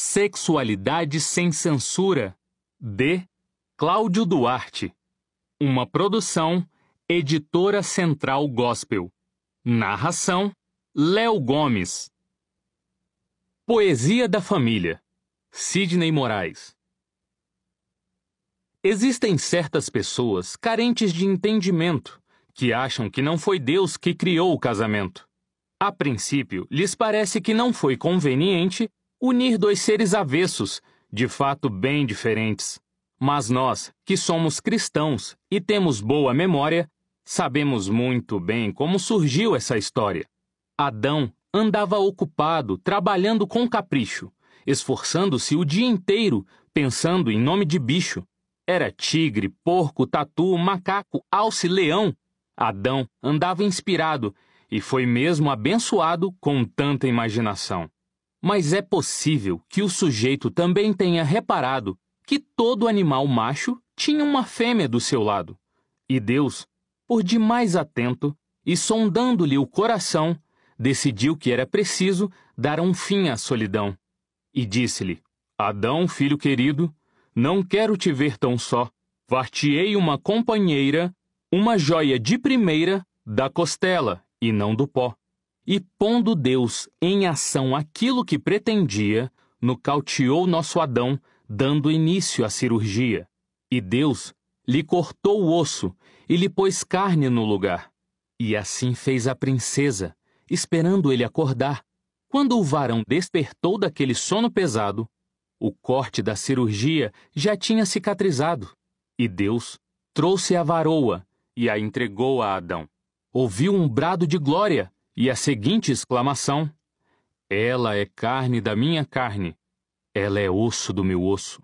Sexualidade sem Censura, de Cláudio Duarte. Uma produção, Editora Central Gospel. Narração, Léo Gomes. Poesia da Família, Sidney Moraes. Existem certas pessoas carentes de entendimento que acham que não foi Deus que criou o casamento. A princípio, lhes parece que não foi conveniente unir dois seres avessos, de fato bem diferentes. Mas nós, que somos cristãos e temos boa memória, sabemos muito bem como surgiu essa história. Adão andava ocupado, trabalhando com capricho, esforçando-se o dia inteiro, pensando em nome de bicho. Era tigre, porco, tatu, macaco, alce, leão. Adão andava inspirado e foi mesmo abençoado com tanta imaginação. Mas é possível que o sujeito também tenha reparado que todo animal macho tinha uma fêmea do seu lado. E Deus, por demais atento e sondando-lhe o coração, decidiu que era preciso dar um fim à solidão. E disse-lhe: Adão, filho querido, não quero te ver tão só. Var-te-ei uma companheira, uma joia de primeira da costela e não do pó. E pondo Deus em ação aquilo que pretendia, nocauteou nosso Adão, dando início à cirurgia. E Deus lhe cortou o osso e lhe pôs carne no lugar. E assim fez a princesa, esperando ele acordar. Quando o varão despertou daquele sono pesado, o corte da cirurgia já tinha cicatrizado. E Deus trouxe a varoa e a entregou a Adão. Ouviu um brado de glória e a seguinte exclamação: Ela é carne da minha carne, ela é osso do meu osso.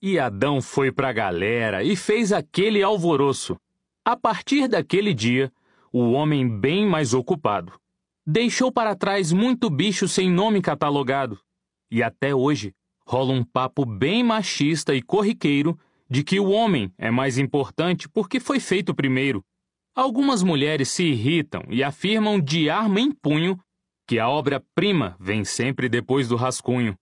E Adão foi para a galera e fez aquele alvoroço. A partir daquele dia, o homem bem mais ocupado deixou para trás muito bicho sem nome catalogado. E até hoje rola um papo bem machista e corriqueiro de que o homem é mais importante porque foi feito primeiro. Algumas mulheres se irritam e afirmam de arma em punho que a obra-prima vem sempre depois do rascunho.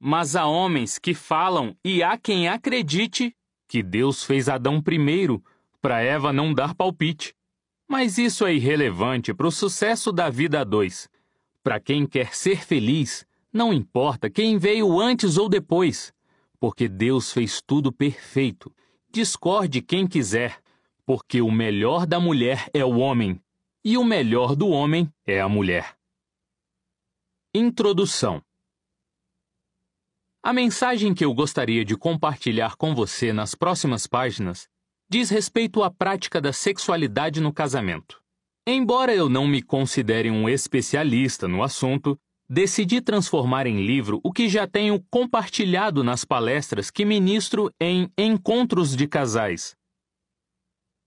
Mas há homens que falam e há quem acredite que Deus fez Adão primeiro para Eva não dar palpite. Mas isso é irrelevante para o sucesso da vida a dois. Para quem quer ser feliz, não importa quem veio antes ou depois, porque Deus fez tudo perfeito. Discorde quem quiser porque o melhor da mulher é o homem, e o melhor do homem é a mulher. Introdução A mensagem que eu gostaria de compartilhar com você nas próximas páginas diz respeito à prática da sexualidade no casamento. Embora eu não me considere um especialista no assunto, decidi transformar em livro o que já tenho compartilhado nas palestras que ministro em encontros de casais,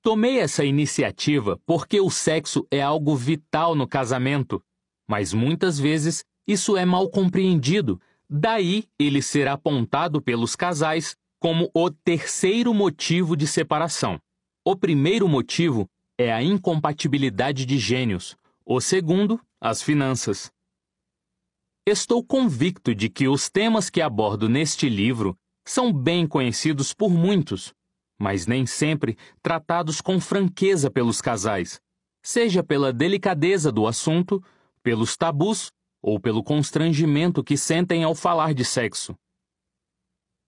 Tomei essa iniciativa porque o sexo é algo vital no casamento, mas muitas vezes isso é mal compreendido, daí ele ser apontado pelos casais como o terceiro motivo de separação. O primeiro motivo é a incompatibilidade de gênios, o segundo, as finanças. Estou convicto de que os temas que abordo neste livro são bem conhecidos por muitos, mas nem sempre tratados com franqueza pelos casais, seja pela delicadeza do assunto, pelos tabus ou pelo constrangimento que sentem ao falar de sexo.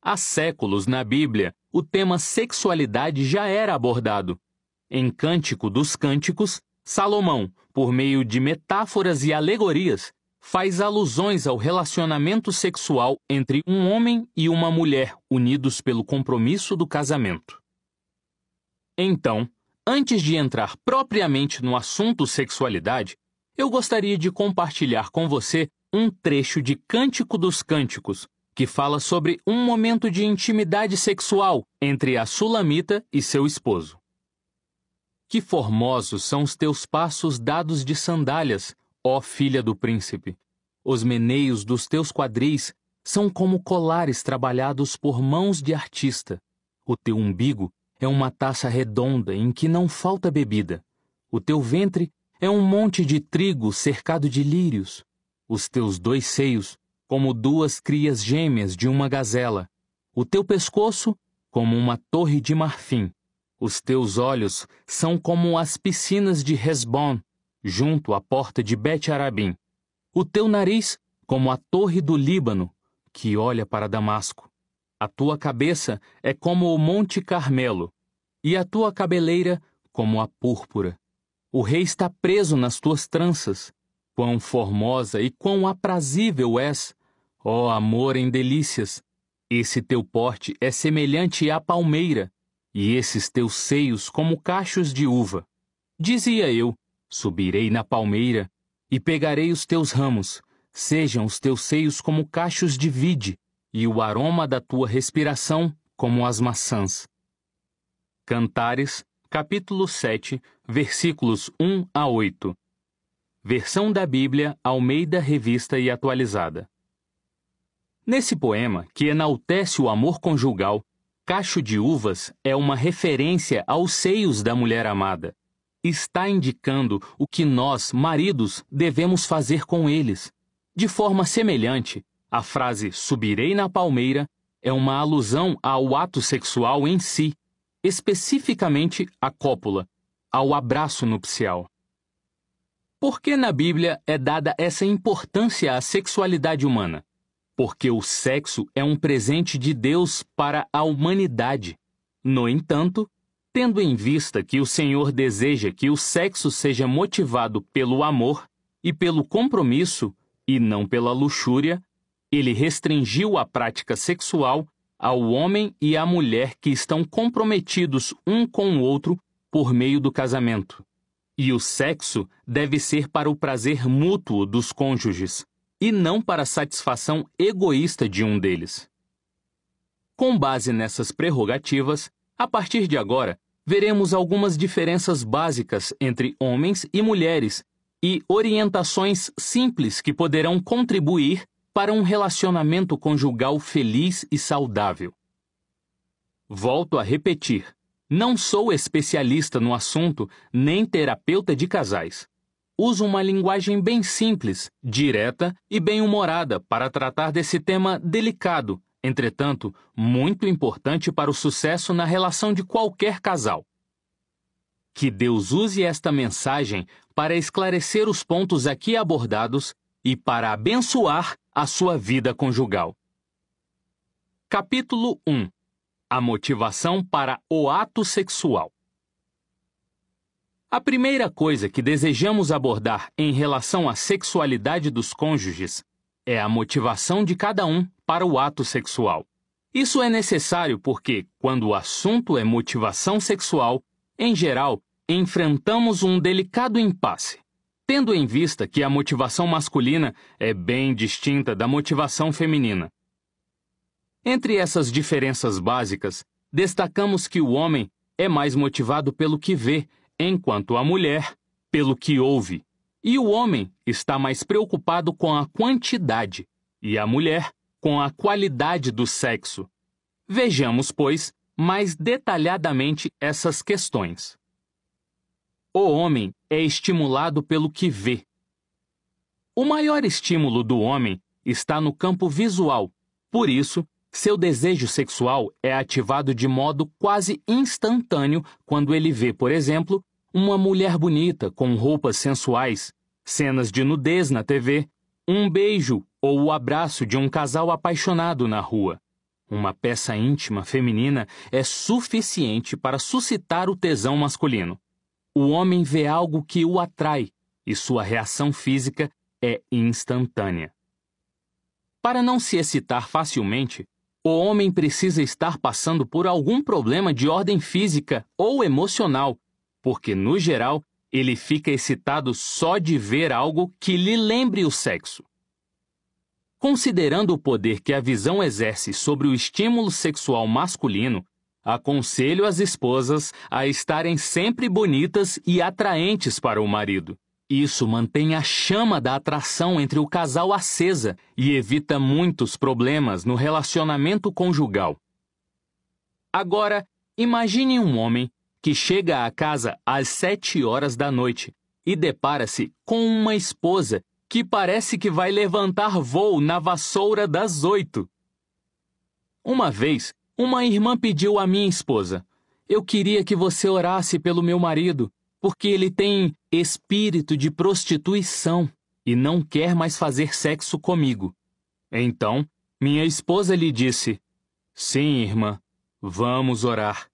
Há séculos na Bíblia, o tema sexualidade já era abordado. Em Cântico dos Cânticos, Salomão, por meio de metáforas e alegorias, faz alusões ao relacionamento sexual entre um homem e uma mulher unidos pelo compromisso do casamento. Então, antes de entrar propriamente no assunto sexualidade, eu gostaria de compartilhar com você um trecho de Cântico dos Cânticos, que fala sobre um momento de intimidade sexual entre a sulamita e seu esposo. Que formosos são os teus passos dados de sandálias, ó filha do príncipe! Os meneios dos teus quadris são como colares trabalhados por mãos de artista. O teu umbigo é uma taça redonda em que não falta bebida. O teu ventre é um monte de trigo cercado de lírios. Os teus dois seios, como duas crias gêmeas de uma gazela. O teu pescoço, como uma torre de marfim. Os teus olhos são como as piscinas de Hezbon, junto à porta de Bet-Arabim. O teu nariz, como a torre do Líbano, que olha para Damasco. A tua cabeça é como o Monte Carmelo, e a tua cabeleira como a púrpura. O rei está preso nas tuas tranças. Quão formosa e quão aprazível és, ó oh, amor em delícias! Esse teu porte é semelhante à palmeira, e esses teus seios como cachos de uva. Dizia eu: subirei na palmeira e pegarei os teus ramos, sejam os teus seios como cachos de vide, e o aroma da tua respiração, como as maçãs. Cantares, capítulo 7, versículos 1 a 8. Versão da Bíblia Almeida Revista e Atualizada. Nesse poema, que enaltece o amor conjugal, Cacho de Uvas é uma referência aos seios da mulher amada. Está indicando o que nós, maridos, devemos fazer com eles. De forma semelhante, a frase subirei na palmeira é uma alusão ao ato sexual em si, especificamente à cópula, ao abraço nupcial. Por que na Bíblia é dada essa importância à sexualidade humana? Porque o sexo é um presente de Deus para a humanidade. No entanto, tendo em vista que o Senhor deseja que o sexo seja motivado pelo amor e pelo compromisso, e não pela luxúria, ele restringiu a prática sexual ao homem e à mulher que estão comprometidos um com o outro por meio do casamento. E o sexo deve ser para o prazer mútuo dos cônjuges, e não para a satisfação egoísta de um deles. Com base nessas prerrogativas, a partir de agora, veremos algumas diferenças básicas entre homens e mulheres e orientações simples que poderão contribuir para um relacionamento conjugal feliz e saudável. Volto a repetir: não sou especialista no assunto nem terapeuta de casais. Uso uma linguagem bem simples, direta e bem-humorada para tratar desse tema delicado, entretanto, muito importante para o sucesso na relação de qualquer casal. Que Deus use esta mensagem para esclarecer os pontos aqui abordados e para abençoar a sua vida conjugal. Capítulo 1 A motivação para o ato sexual. A primeira coisa que desejamos abordar em relação à sexualidade dos cônjuges é a motivação de cada um para o ato sexual. Isso é necessário porque, quando o assunto é motivação sexual, em geral, enfrentamos um delicado impasse tendo em vista que a motivação masculina é bem distinta da motivação feminina. Entre essas diferenças básicas, destacamos que o homem é mais motivado pelo que vê, enquanto a mulher, pelo que ouve. E o homem está mais preocupado com a quantidade, e a mulher com a qualidade do sexo. Vejamos, pois, mais detalhadamente essas questões. O homem é estimulado pelo que vê. O maior estímulo do homem está no campo visual, por isso, seu desejo sexual é ativado de modo quase instantâneo quando ele vê, por exemplo, uma mulher bonita com roupas sensuais, cenas de nudez na TV, um beijo ou o abraço de um casal apaixonado na rua. Uma peça íntima feminina é suficiente para suscitar o tesão masculino o homem vê algo que o atrai e sua reação física é instantânea. Para não se excitar facilmente, o homem precisa estar passando por algum problema de ordem física ou emocional, porque, no geral, ele fica excitado só de ver algo que lhe lembre o sexo. Considerando o poder que a visão exerce sobre o estímulo sexual masculino, Aconselho as esposas a estarem sempre bonitas e atraentes para o marido. Isso mantém a chama da atração entre o casal acesa e evita muitos problemas no relacionamento conjugal. Agora, imagine um homem que chega à casa às sete horas da noite e depara-se com uma esposa que parece que vai levantar voo na vassoura das oito. Uma vez, uma irmã pediu à minha esposa: Eu queria que você orasse pelo meu marido, porque ele tem espírito de prostituição e não quer mais fazer sexo comigo. Então, minha esposa lhe disse: Sim, irmã, vamos orar.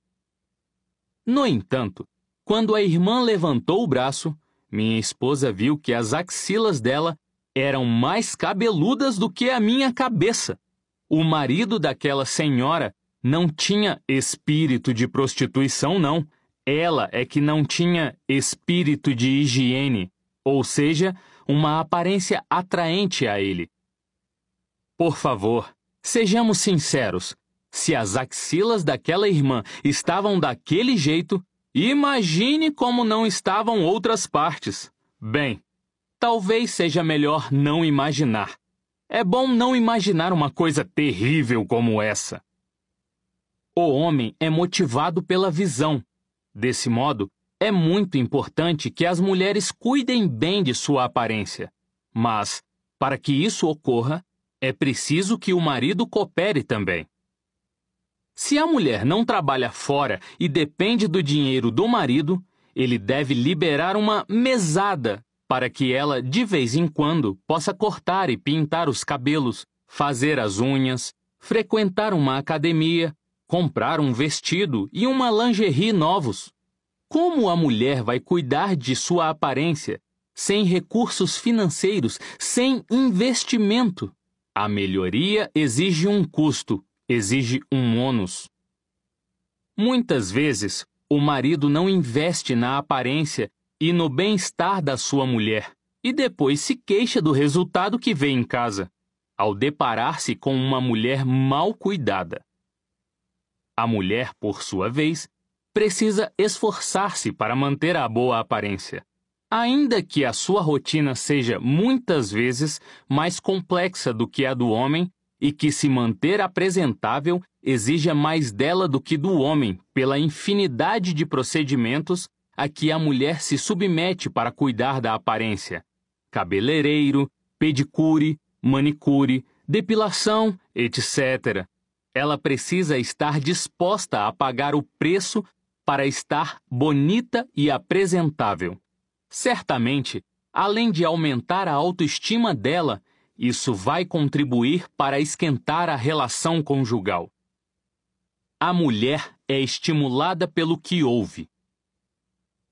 No entanto, quando a irmã levantou o braço, minha esposa viu que as axilas dela eram mais cabeludas do que a minha cabeça. O marido daquela senhora não tinha espírito de prostituição, não. Ela é que não tinha espírito de higiene, ou seja, uma aparência atraente a ele. Por favor, sejamos sinceros. Se as axilas daquela irmã estavam daquele jeito, imagine como não estavam outras partes. Bem, talvez seja melhor não imaginar. É bom não imaginar uma coisa terrível como essa. O homem é motivado pela visão. Desse modo, é muito importante que as mulheres cuidem bem de sua aparência. Mas, para que isso ocorra, é preciso que o marido coopere também. Se a mulher não trabalha fora e depende do dinheiro do marido, ele deve liberar uma mesada para que ela, de vez em quando, possa cortar e pintar os cabelos, fazer as unhas, frequentar uma academia, comprar um vestido e uma lingerie novos. Como a mulher vai cuidar de sua aparência sem recursos financeiros, sem investimento? A melhoria exige um custo, exige um ônus. Muitas vezes, o marido não investe na aparência e no bem-estar da sua mulher e depois se queixa do resultado que vê em casa, ao deparar-se com uma mulher mal cuidada. A mulher, por sua vez, precisa esforçar-se para manter a boa aparência. Ainda que a sua rotina seja muitas vezes mais complexa do que a do homem e que se manter apresentável exija mais dela do que do homem, pela infinidade de procedimentos a que a mulher se submete para cuidar da aparência: cabeleireiro, pedicure, manicure, depilação, etc. Ela precisa estar disposta a pagar o preço para estar bonita e apresentável. Certamente, além de aumentar a autoestima dela, isso vai contribuir para esquentar a relação conjugal. A mulher é estimulada pelo que ouve.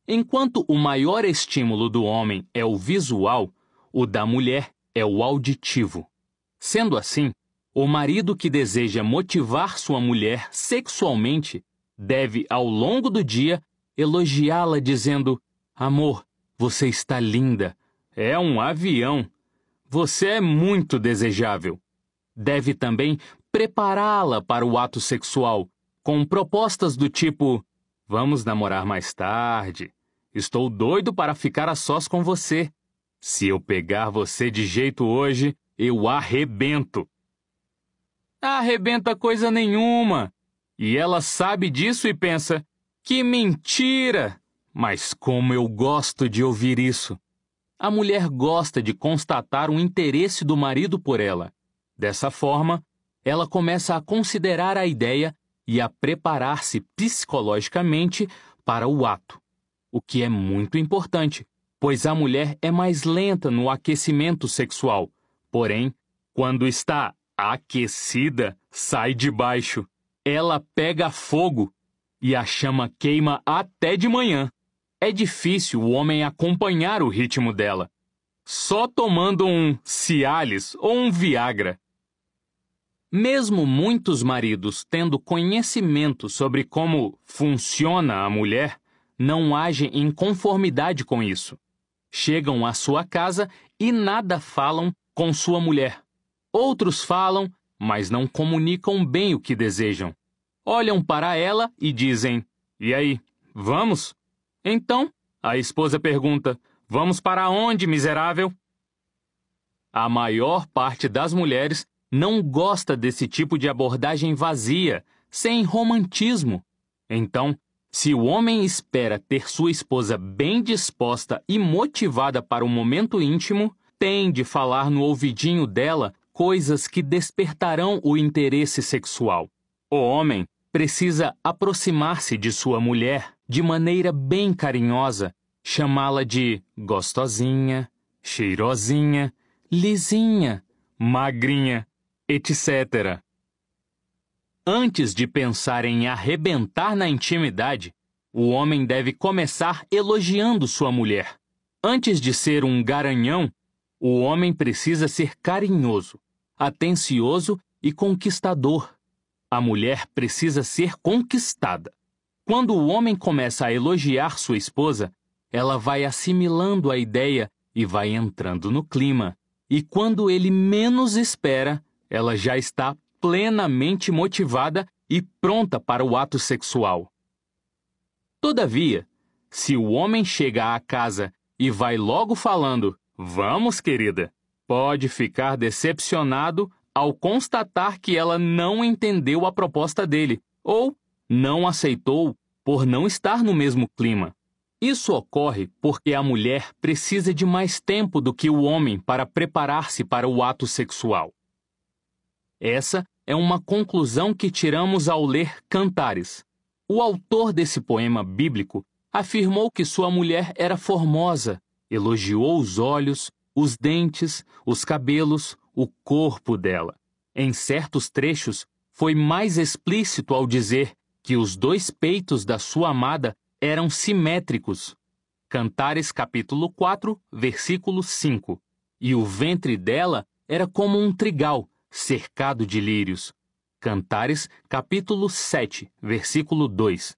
Enquanto o maior estímulo do homem é o visual, o da mulher é o auditivo. Sendo assim, o marido que deseja motivar sua mulher sexualmente deve, ao longo do dia, elogiá-la dizendo: Amor, você está linda. É um avião. Você é muito desejável. Deve também prepará-la para o ato sexual, com propostas do tipo: Vamos namorar mais tarde. Estou doido para ficar a sós com você. Se eu pegar você de jeito hoje, eu arrebento. Arrebenta coisa nenhuma. E ela sabe disso e pensa: que mentira! Mas como eu gosto de ouvir isso! A mulher gosta de constatar o interesse do marido por ela. Dessa forma, ela começa a considerar a ideia e a preparar-se psicologicamente para o ato, o que é muito importante, pois a mulher é mais lenta no aquecimento sexual. Porém, quando está Aquecida, sai de baixo. Ela pega fogo e a chama queima até de manhã. É difícil o homem acompanhar o ritmo dela. Só tomando um Cialis ou um Viagra. Mesmo muitos maridos tendo conhecimento sobre como funciona a mulher, não agem em conformidade com isso. Chegam à sua casa e nada falam com sua mulher. Outros falam, mas não comunicam bem o que desejam. Olham para ela e dizem: E aí, vamos? Então, a esposa pergunta: Vamos para onde, miserável? A maior parte das mulheres não gosta desse tipo de abordagem vazia, sem romantismo. Então, se o homem espera ter sua esposa bem disposta e motivada para o momento íntimo, tem de falar no ouvidinho dela coisas que despertarão o interesse sexual. O homem precisa aproximar-se de sua mulher de maneira bem carinhosa, chamá-la de gostosinha, cheirosinha, lisinha, magrinha, etc. Antes de pensar em arrebentar na intimidade, o homem deve começar elogiando sua mulher. Antes de ser um garanhão, o homem precisa ser carinhoso atencioso e conquistador. A mulher precisa ser conquistada. Quando o homem começa a elogiar sua esposa, ela vai assimilando a ideia e vai entrando no clima. E quando ele menos espera, ela já está plenamente motivada e pronta para o ato sexual. Todavia, se o homem chega à casa e vai logo falando: Vamos, querida, pode ficar decepcionado ao constatar que ela não entendeu a proposta dele ou não aceitou por não estar no mesmo clima. Isso ocorre porque a mulher precisa de mais tempo do que o homem para preparar-se para o ato sexual. Essa é uma conclusão que tiramos ao ler Cantares. O autor desse poema bíblico afirmou que sua mulher era formosa, elogiou os olhos, os dentes, os cabelos, o corpo dela. Em certos trechos, foi mais explícito ao dizer que os dois peitos da sua amada eram simétricos. Cantares capítulo 4, versículo 5. E o ventre dela era como um trigal, cercado de lírios. Cantares capítulo 7, versículo 2.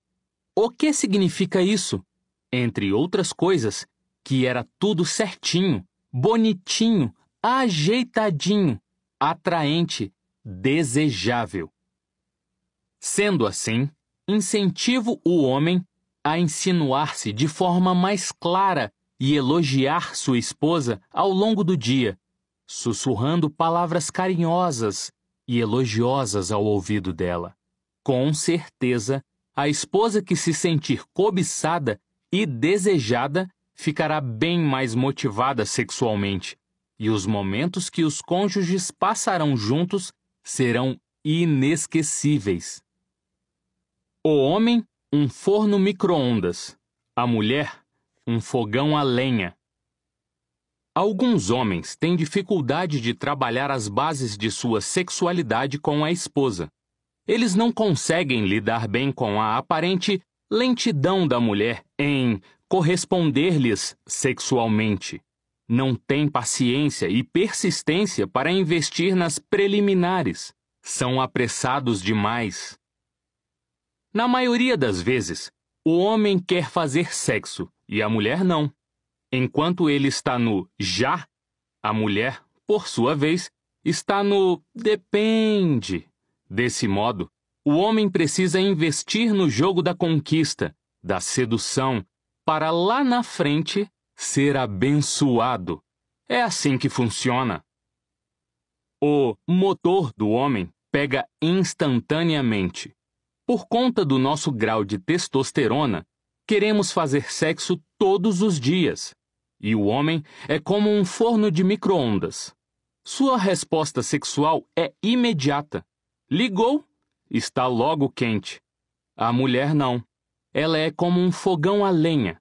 O que significa isso? Entre outras coisas, que era tudo certinho, bonitinho, ajeitadinho, atraente, desejável. Sendo assim, incentivo o homem a insinuar-se de forma mais clara e elogiar sua esposa ao longo do dia, sussurrando palavras carinhosas e elogiosas ao ouvido dela. Com certeza, a esposa que se sentir cobiçada e desejada ficará bem mais motivada sexualmente, e os momentos que os cônjuges passarão juntos serão inesquecíveis. O homem, um forno micro-ondas, a mulher, um fogão a lenha. Alguns homens têm dificuldade de trabalhar as bases de sua sexualidade com a esposa. Eles não conseguem lidar bem com a aparente lentidão da mulher em corresponder-lhes sexualmente. Não têm paciência e persistência para investir nas preliminares. São apressados demais. Na maioria das vezes, o homem quer fazer sexo e a mulher não. Enquanto ele está no já, a mulher, por sua vez, está no depende. Desse modo, o homem precisa investir no jogo da conquista, da sedução, para lá na frente ser abençoado. É assim que funciona. O motor do homem pega instantaneamente. Por conta do nosso grau de testosterona, queremos fazer sexo todos os dias. E o homem é como um forno de microondas. Sua resposta sexual é imediata. Ligou, está logo quente. A mulher não. Ela é como um fogão a lenha.